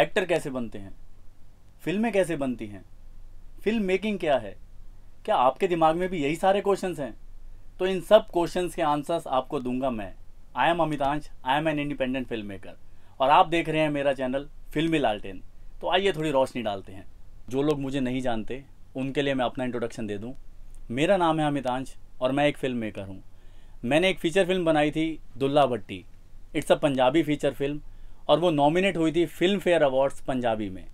actor कैसे बनते हैं फिल्में कैसे बनती हैं फिल्म मेकिंग क्या है क्या आपके दिमाग में भी यही सारे क्वेश्चन हैं तो इन सब क्वेश्चन के आंसर्स आपको दूंगा मैं I am Amitansh I am an independent film maker और आप देख रहे हैं मेरा चैनल फिल्मी लालटेन तो आइए थोड़ी रोशनी डालते हैं जो लोग मुझे नहीं जानते उनके लिए मैं अपना इंट्रोडक्शन दे दूँ मेरा नाम है अमितांश और मैं एक फिल्म मेकर हूँ मैंने एक फ़ीचर फिल्म बनाई थी Dulla Bhatti it's a Punjabi feature film और वो नॉमिनेट हुई थी फिल्म फेयर अवार्ड्स पंजाबी में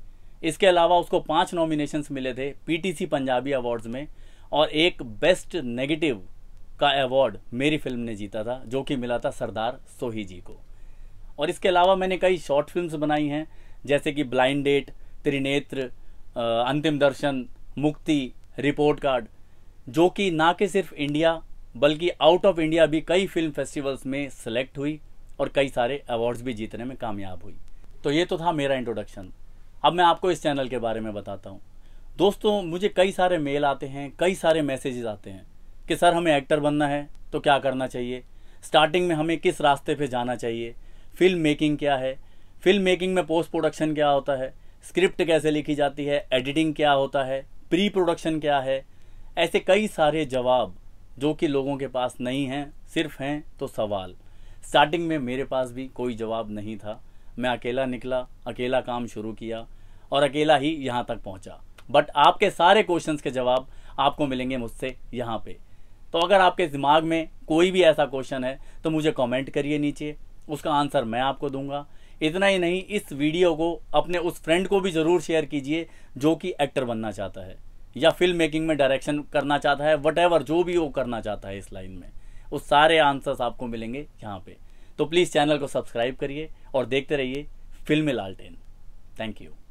इसके अलावा उसको पांच नॉमिनेशंस मिले थे पीटीसी पंजाबी अवार्ड्स में और एक बेस्ट नेगेटिव का अवार्ड मेरी फिल्म ने जीता था जो कि मिला था सरदार सोही जी को और इसके अलावा मैंने कई शॉर्ट फिल्म्स बनाई हैं जैसे कि ब्लाइंड डेट त्रिनेत्र अंतिम दर्शन मुक्ति रिपोर्ट कार्ड जो कि ना कि सिर्फ इंडिया बल्कि आउट ऑफ इंडिया भी कई फिल्म फेस्टिवल्स में सेलेक्ट हुई और कई सारे अवार्ड्स भी जीतने में कामयाब हुई तो ये तो था मेरा इंट्रोडक्शन अब मैं आपको इस चैनल के बारे में बताता हूँ दोस्तों मुझे कई सारे मेल आते हैं कई सारे मैसेजेस आते हैं कि सर हमें एक्टर बनना है तो क्या करना चाहिए स्टार्टिंग में हमें किस रास्ते पे जाना चाहिए फिल्म मेकिंग क्या है फिल्म मेकिंग में पोस्ट प्रोडक्शन क्या होता है स्क्रिप्ट कैसे लिखी जाती है एडिटिंग क्या होता है प्री प्रोडक्शन क्या है ऐसे कई सारे जवाब जो कि लोगों के पास नहीं हैं सिर्फ हैं तो सवाल स्टार्टिंग में मेरे पास भी कोई जवाब नहीं था मैं अकेला निकला अकेला काम शुरू किया और अकेला ही यहाँ तक पहुँचा बट आपके सारे क्वेश्चंस के जवाब आपको मिलेंगे मुझसे यहाँ पे तो अगर आपके दिमाग में कोई भी ऐसा क्वेश्चन है तो मुझे कमेंट करिए नीचे उसका आंसर मैं आपको दूंगा इतना ही नहीं इस वीडियो को अपने उस फ्रेंड को भी ज़रूर शेयर कीजिए जो कि एक्टर बनना चाहता है या फिल्म मेकिंग में डायरेक्शन करना चाहता है वट जो भी वो करना चाहता है इस लाइन में वो सारे आंसर्स आपको मिलेंगे यहाँ पे तो प्लीज़ चैनल को सब्सक्राइब करिए और देखते रहिए फिल्म लालटेन थैंक यू